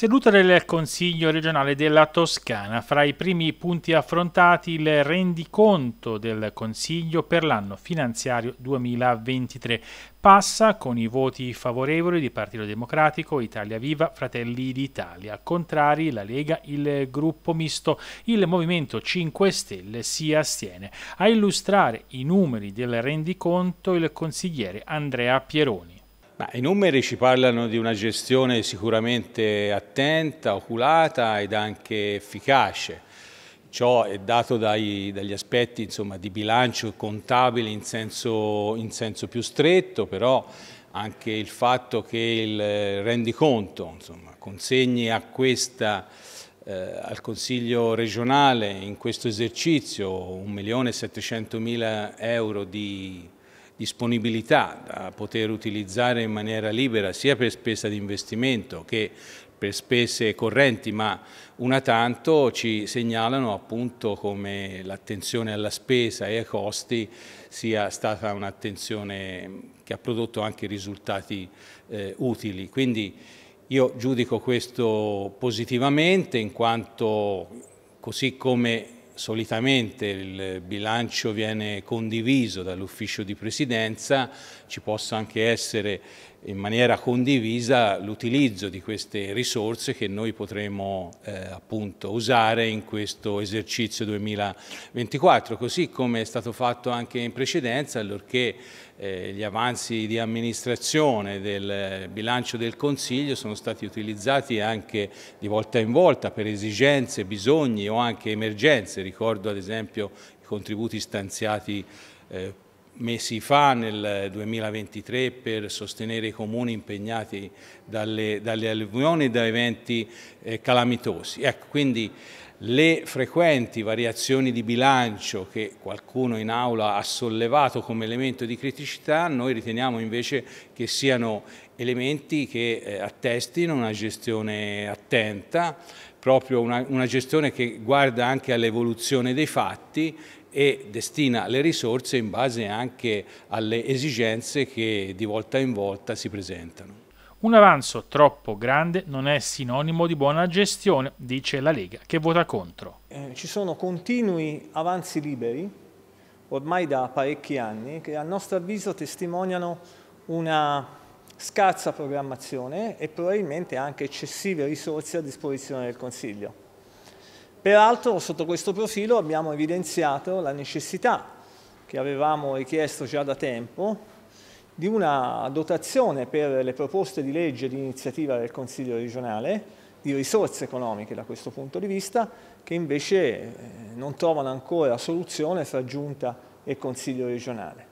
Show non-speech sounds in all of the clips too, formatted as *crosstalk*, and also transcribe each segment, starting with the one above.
Seduta del Consiglio regionale della Toscana, fra i primi punti affrontati il rendiconto del Consiglio per l'anno finanziario 2023. Passa con i voti favorevoli di Partito Democratico, Italia Viva, Fratelli d'Italia, contrari la Lega, il gruppo misto, il Movimento 5 Stelle si astiene. A illustrare i numeri del rendiconto il consigliere Andrea Pieroni. Ma I numeri ci parlano di una gestione sicuramente attenta, oculata ed anche efficace. Ciò è dato dai, dagli aspetti insomma, di bilancio contabile in senso, in senso, più stretto, però anche il fatto che il eh, rendiconto insomma, consegni questa, eh, al Consiglio regionale in questo esercizio 1.700.000 euro di disponibilità da poter utilizzare in maniera libera sia per spesa di investimento che per spese correnti, ma una tanto ci segnalano appunto come l'attenzione alla spesa e ai costi sia stata un'attenzione che ha prodotto anche risultati eh, utili. Quindi io giudico questo positivamente in quanto così come solitamente il bilancio viene condiviso dall'ufficio di presidenza, ci possa anche essere in maniera condivisa l'utilizzo di queste risorse che noi potremo eh, appunto usare in questo esercizio 2024, così come è stato fatto anche in precedenza, allorché eh, gli avanzi di amministrazione del bilancio del Consiglio sono stati utilizzati anche di volta in volta per esigenze, bisogni o anche emergenze, ricordo ad esempio i contributi stanziati eh, mesi fa, nel 2023, per sostenere i comuni impegnati dalle, dalle alluvioni e da eventi eh, calamitosi. Ecco, quindi le frequenti variazioni di bilancio che qualcuno in aula ha sollevato come elemento di criticità, noi riteniamo invece che siano elementi che eh, attestino una gestione attenta, proprio una, una gestione che guarda anche all'evoluzione dei fatti e destina le risorse in base anche alle esigenze che di volta in volta si presentano. Un avanzo troppo grande non è sinonimo di buona gestione, dice la Lega, che vota contro. Eh, ci sono continui avanzi liberi, ormai da parecchi anni, che a nostro avviso testimoniano una scarsa programmazione e probabilmente anche eccessive risorse a disposizione del Consiglio. Peraltro sotto questo profilo abbiamo evidenziato la necessità che avevamo richiesto già da tempo di una dotazione per le proposte di legge di iniziativa del Consiglio regionale di risorse economiche da questo punto di vista che invece eh, non trovano ancora soluzione fra Giunta e Consiglio regionale.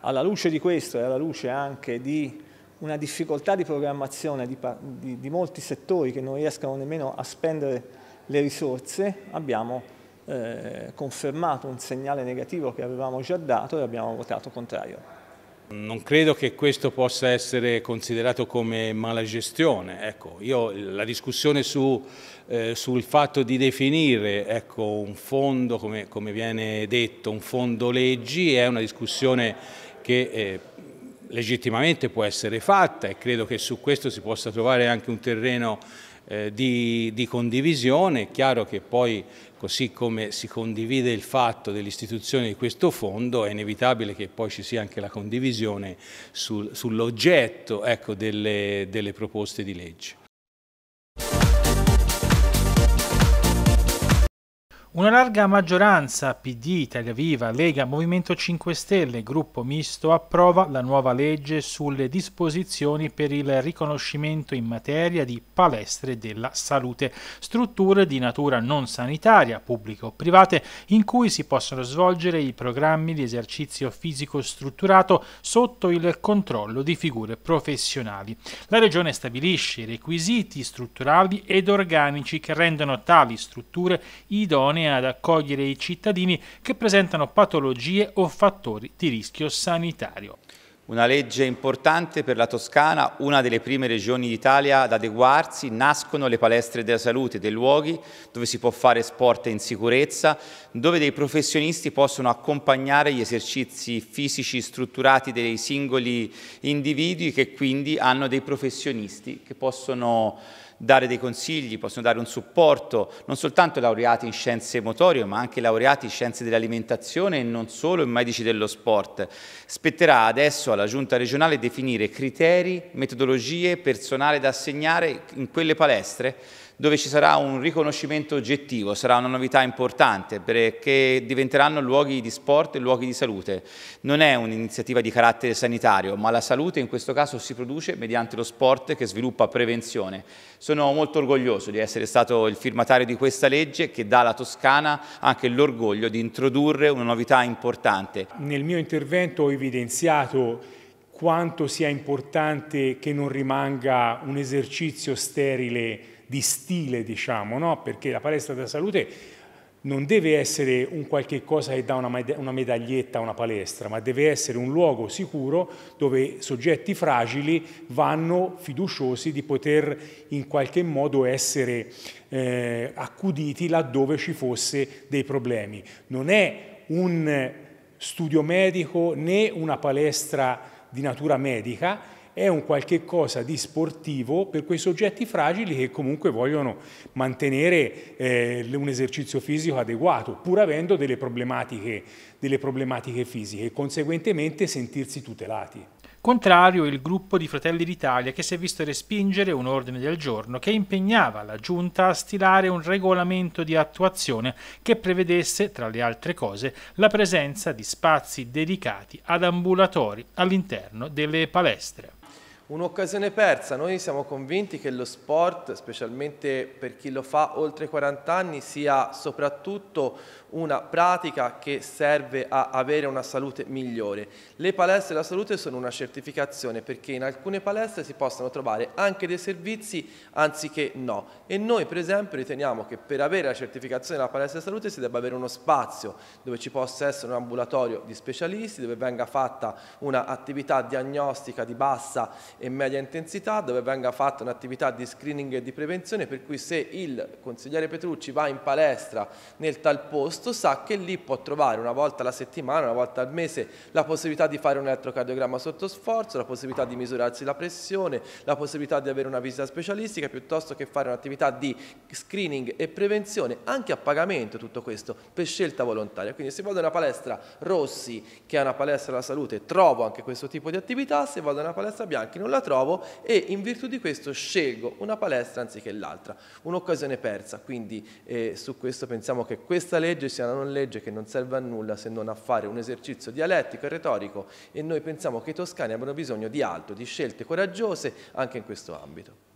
Alla luce di questo e alla luce anche di una difficoltà di programmazione di, di, di molti settori che non riescono nemmeno a spendere le risorse, abbiamo eh, confermato un segnale negativo che avevamo già dato e abbiamo votato contrario. Non credo che questo possa essere considerato come mala gestione. Ecco, io, la discussione su, eh, sul fatto di definire ecco, un fondo, come, come, viene detto, un fondo leggi, è una discussione che eh, legittimamente può essere fatta e credo che su questo si possa trovare anche un terreno eh, di, di, condivisione. È chiaro che poi, così come si condivide il fatto dell'istituzione di questo fondo, è inevitabile che poi ci sia anche la condivisione sul, sull'oggetto ecco, delle, delle proposte di legge. Una larga maggioranza PD, Italia Viva, Lega, Movimento 5 Stelle, Gruppo Misto approva la nuova legge sulle disposizioni per il riconoscimento in materia di palestre della salute, strutture di natura non sanitaria, pubbliche o private, in cui si possono svolgere i programmi di esercizio fisico strutturato sotto il controllo di figure professionali. La Regione stabilisce i requisiti strutturali ed organici che rendono tali strutture idonee idonee ad accogliere i cittadini che presentano patologie o fattori di rischio sanitario. Una legge importante per la Toscana, una delle prime regioni d'Italia ad adeguarsi, nascono le palestre della salute, dei luoghi dove si può fare sport in sicurezza, dove dei professionisti possono accompagnare gli esercizi fisici strutturati dei singoli individui che quindi hanno dei professionisti che possono dare dei consigli, possono dare un supporto, non soltanto laureati in scienze motorie, ma anche laureati in scienze dell'alimentazione e non solo, in medici dello sport. Spetterà adesso alla Giunta regionale definire criteri, metodologie, personale da assegnare in quelle palestre dove ci sarà un riconoscimento oggettivo, sarà una novità importante perché diventeranno luoghi di sport e luoghi di salute. Non è un'iniziativa di carattere sanitario, ma la salute in questo caso si produce mediante lo sport che sviluppa prevenzione. Sono molto orgoglioso di essere stato il firmatario di questa legge che dà alla Toscana anche l'orgoglio di introdurre una novità importante. Nel mio intervento ho evidenziato quanto sia importante che non rimanga un esercizio sterile di stile, diciamo, no? perché la palestra della salute non deve essere un qualche cosa che dà una, medaglietta a una palestra, ma deve essere un luogo sicuro dove soggetti fragili vanno fiduciosi di poter in qualche modo essere eh, accuditi laddove ci fosse dei problemi. Non è un studio medico né una palestra di natura medica, è un qualche cosa di sportivo per quei soggetti fragili che comunque vogliono mantenere eh, un esercizio fisico adeguato, pur avendo delle problematiche, delle problematiche fisiche e conseguentemente sentirsi tutelati. Contrario il gruppo di Fratelli d'Italia che si è visto respingere un ordine del giorno che impegnava la Giunta a stilare un regolamento di attuazione che prevedesse, tra le altre cose, la presenza di spazi dedicati ad ambulatori all'interno delle palestre. Un'occasione persa, noi siamo convinti che lo sport, specialmente per chi lo fa oltre 40 anni, sia soprattutto una pratica che serve a avere una salute migliore. Le palestre della salute sono una certificazione perché in alcune palestre si possono trovare anche dei servizi anziché no e noi per esempio riteniamo che per avere la certificazione della palestra della salute si debba avere uno spazio dove ci possa essere un ambulatorio di specialisti, dove venga fatta un'attività diagnostica di bassa e media intensità dove venga fatta un'attività di screening e di prevenzione per cui se il consigliere Petrucci va in palestra nel tal posto sa che lì può trovare una volta alla settimana, una volta al mese la possibilità di fare un elettrocardiogramma sotto sforzo, la possibilità di misurarsi la pressione, la possibilità di avere una visita specialistica piuttosto che fare un'attività di screening e prevenzione anche a pagamento tutto questo per scelta volontaria. Quindi se vado in una palestra Rossi che è una palestra della salute trovo anche questo tipo di attività, se vado in una palestra Bianchi non non la trovo e in virtù di questo scelgo una palestra anziché l'altra. Un'occasione persa, quindi eh, su questo pensiamo che questa legge sia una non legge che non serve a nulla se non a fare un esercizio dialettico e retorico e noi pensiamo che i toscani abbiano bisogno di altro, di scelte coraggiose anche in questo ambito.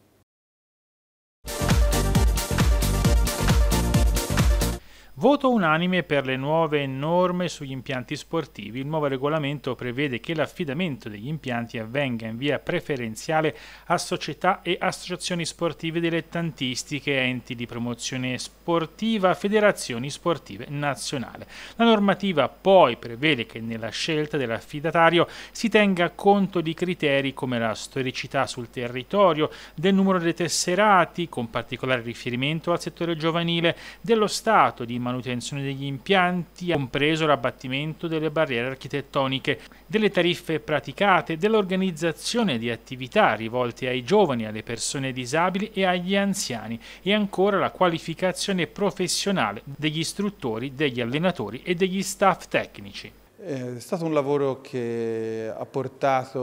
Voto unanime per le nuove norme sugli impianti sportivi. Il nuovo regolamento prevede che l'affidamento degli impianti avvenga in via preferenziale a società e associazioni sportive dilettantistiche, enti di promozione sportiva, federazioni sportive nazionali. La normativa poi prevede che nella scelta dell'affidatario si tenga conto di criteri come la storicità sul territorio, del numero dei tesserati, con particolare riferimento al settore giovanile, dello stato di manutenzione manutenzione degli impianti, compreso l'abbattimento delle barriere architettoniche, delle tariffe praticate, dell'organizzazione di attività rivolte ai giovani, alle persone disabili e agli anziani e ancora la qualificazione professionale degli istruttori, degli allenatori e degli staff tecnici. Eh, è stato un lavoro che ha portato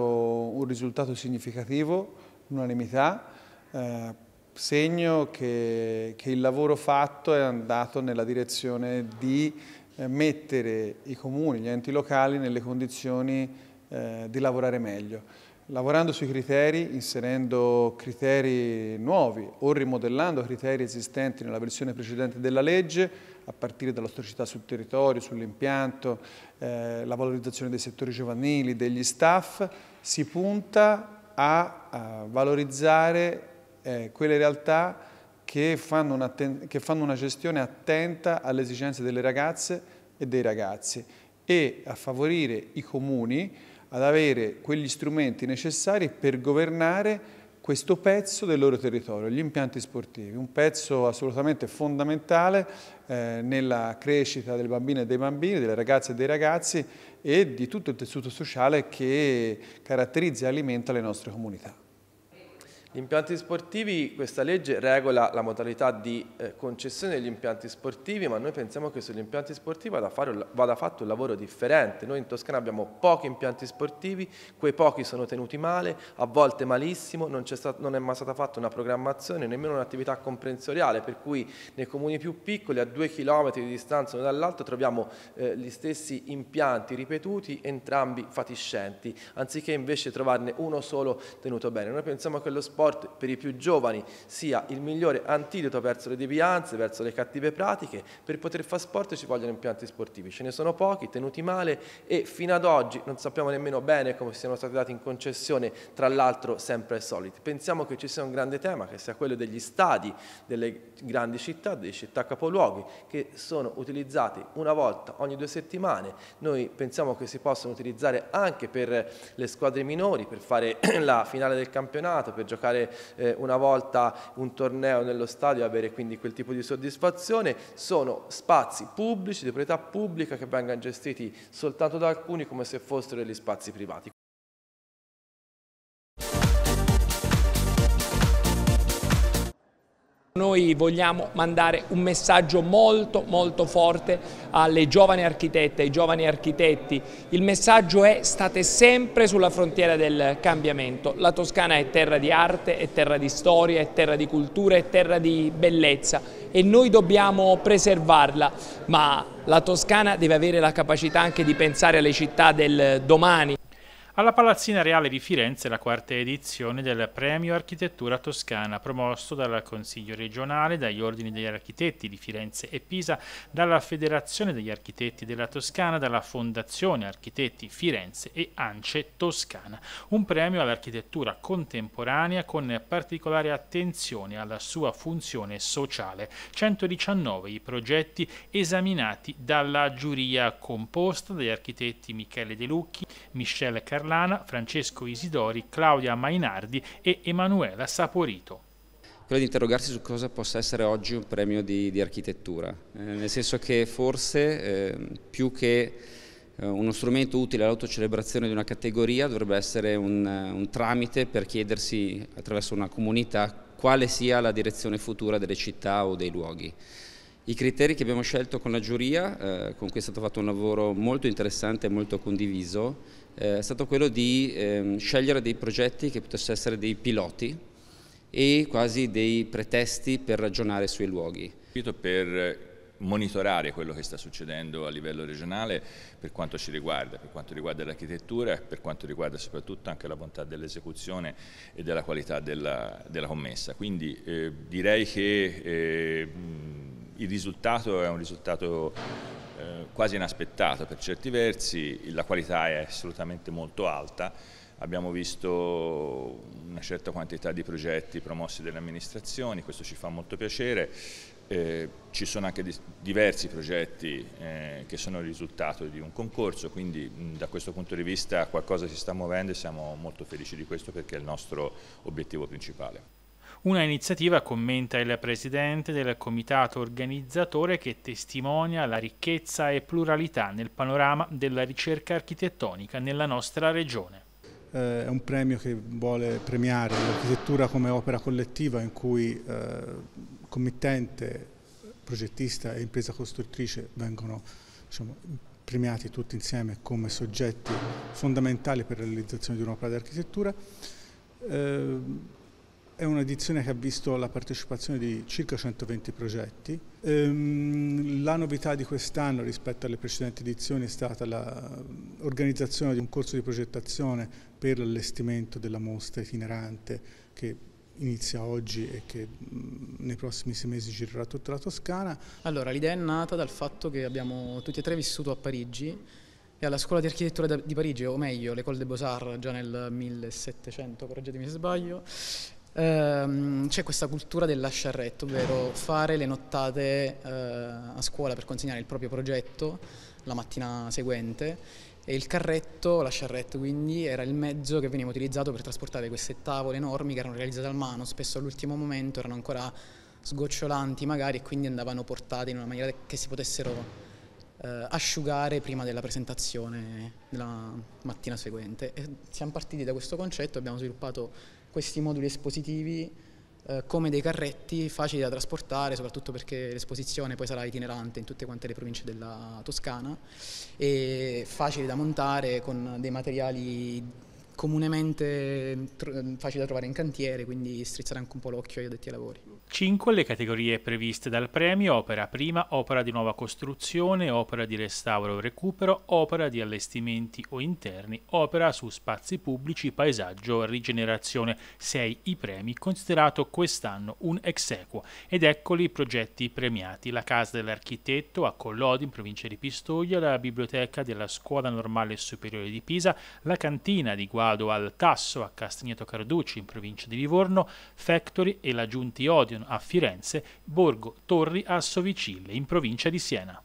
un risultato significativo, unanimità, eh, segno che, che il lavoro fatto è andato nella direzione di eh, mettere i comuni, gli enti locali nelle condizioni eh, di lavorare meglio. Lavorando sui criteri, inserendo criteri nuovi o rimodellando criteri esistenti nella versione precedente della legge, a partire dalla sul territorio, sull'impianto, eh, la valorizzazione dei settori giovanili, degli staff, si punta a, a valorizzare eh, quelle realtà che fanno, una, che fanno una gestione attenta alle esigenze delle ragazze e dei ragazzi e a favorire i comuni ad avere quegli strumenti necessari per governare questo pezzo del loro territorio, gli impianti sportivi, un pezzo assolutamente fondamentale eh, nella crescita delle bambine e dei bambini, delle ragazze e dei ragazzi e di tutto il tessuto sociale che caratterizza e alimenta le nostre comunità. Gli impianti sportivi, questa legge regola la modalità di eh, concessione degli impianti sportivi, ma noi pensiamo che sugli impianti sportivi vada, fare, vada, fatto un lavoro differente. Noi in Toscana abbiamo pochi impianti sportivi, quei pochi sono tenuti male, a volte malissimo, non, è, stato, non è mai stata fatta una programmazione, nemmeno un'attività comprensoriale, per cui nei comuni più piccoli, a due chilometri di distanza uno dall'altro, troviamo eh, gli stessi impianti ripetuti, entrambi fatiscenti, anziché invece trovarne uno solo tenuto bene. Noi pensiamo che lo sport sport per i più giovani sia il migliore antidoto verso le devianze, verso le cattive pratiche. Per poter fare sport ci vogliono impianti sportivi, ce ne sono pochi, tenuti male e fino ad oggi non sappiamo nemmeno bene come siano stati dati in concessione, tra l'altro sempre ai soliti. Pensiamo che ci sia un grande tema che sia quello degli stadi delle grandi città, delle città capoluoghi, che sono utilizzati una volta ogni due settimane. Noi pensiamo che si possano utilizzare anche per le squadre minori, per fare *clears throat* la finale del campionato, per giocare giocare eh, una volta un torneo nello stadio e avere quindi quel tipo di soddisfazione. Sono spazi pubblici, di proprietà pubblica, che vengano gestiti soltanto da alcuni come se fossero degli spazi privati. Noi vogliamo mandare un messaggio molto molto forte alle giovani architette, ai giovani architetti. Il messaggio è state sempre sulla frontiera del cambiamento. La Toscana è terra di arte, è terra di storia, è terra di cultura, è terra di bellezza e noi dobbiamo preservarla, ma la Toscana deve avere la capacità anche di pensare alle città del domani. Alla Palazzina Reale di Firenze la quarta edizione del Premio Architettura Toscana, promosso dal Consiglio regionale, dagli Ordini degli Architetti di Firenze e Pisa, dalla Federazione degli Architetti della Toscana, dalla Fondazione Architetti Firenze e Ance Toscana. Un premio all'architettura contemporanea con particolare attenzione alla sua funzione sociale. 119 i progetti esaminati dalla giuria composta dagli architetti Michele De Lucchi, Michele Carlini, Parlana, Francesco Isidori, Claudia Mainardi e Emanuela Saporito quello di interrogarsi su cosa possa essere oggi un premio di, di architettura, eh, nel senso che forse eh, più che eh, uno strumento utile all'autocelebrazione di una categoria dovrebbe essere un, un, tramite per chiedersi attraverso una comunità quale sia la direzione futura delle città o dei luoghi. I criteri che abbiamo scelto con la giuria, eh, con cui è stato fatto un lavoro molto interessante e molto condiviso, eh, è stato quello di eh, scegliere dei progetti che potessero essere dei piloti e quasi dei pretesti per ragionare sui luoghi. Per monitorare quello che sta succedendo a livello regionale per quanto ci riguarda, per quanto riguarda l'architettura, e per quanto riguarda soprattutto anche la bontà dell'esecuzione e della qualità della, della commessa. Quindi eh, direi che eh, il risultato è un risultato eh, quasi inaspettato per certi versi, la qualità è assolutamente molto alta, abbiamo visto una certa quantità di progetti promossi dalle amministrazioni, questo ci fa molto piacere, eh, ci sono anche di, diversi progetti eh, che sono il risultato di un concorso, quindi mh, da questo punto di vista qualcosa si sta muovendo e siamo molto felici di questo perché è il nostro obiettivo principale. Una iniziativa, commenta il presidente del comitato organizzatore, che testimonia la ricchezza e pluralità nel panorama della ricerca architettonica nella nostra regione. Eh, è un premio che vuole premiare l'architettura come opera collettiva in cui eh, committente, progettista e impresa costruttrice vengono diciamo, premiati tutti insieme come soggetti fondamentali per la realizzazione di un'opera d'architettura. Eh, è un'edizione che ha visto la partecipazione di circa 120 progetti. Ehm, la novità di quest'anno rispetto alle precedenti edizioni è stata l'organizzazione di un corso di progettazione per l'allestimento della mostra itinerante che inizia oggi e che nei prossimi sei mesi girerà tutta la Toscana. Allora, l'idea è nata dal fatto che abbiamo tutti e tre vissuto a Parigi e alla scuola di architettura di Parigi, o meglio, l'École des Beaux-Arts già nel 1700, correggetemi se sbaglio, ehm, c'è questa cultura del lasciarretto, ovvero fare le nottate eh, a scuola per consegnare il proprio progetto la mattina seguente e il carretto, la charrette quindi, era il mezzo che veniva utilizzato per trasportare queste tavole enormi che erano realizzate a mano, spesso all'ultimo momento erano ancora sgocciolanti magari e quindi andavano portate in una maniera che si potessero eh, asciugare prima della presentazione della mattina seguente. E siamo partiti da questo concetto, abbiamo sviluppato questi moduli espositivi eh, come dei carretti facili da trasportare, soprattutto perché l'esposizione poi sarà itinerante in tutte quante le province della Toscana e facili da montare con dei materiali comunemente mm, facile da trovare in cantiere, quindi strizzare anche un po' l'occhio agli addetti ai lavori. 5 le categorie previste dal premio, opera prima, opera di nuova costruzione, opera di restauro o recupero, opera di allestimenti o interni, opera su spazi pubblici, paesaggio, rigenerazione. 6 i premi, considerato quest'anno un ex equo. Ed eccoli i progetti premiati, la casa dell'architetto a Collodi, in provincia di Pistoia, la biblioteca della scuola normale superiore di Pisa, la cantina di Guardia Vado al Tasso a Castagneto Carducci in provincia di Livorno, Factory e la Giunti Odion a Firenze, Borgo Torri a Sovicille in provincia di Siena.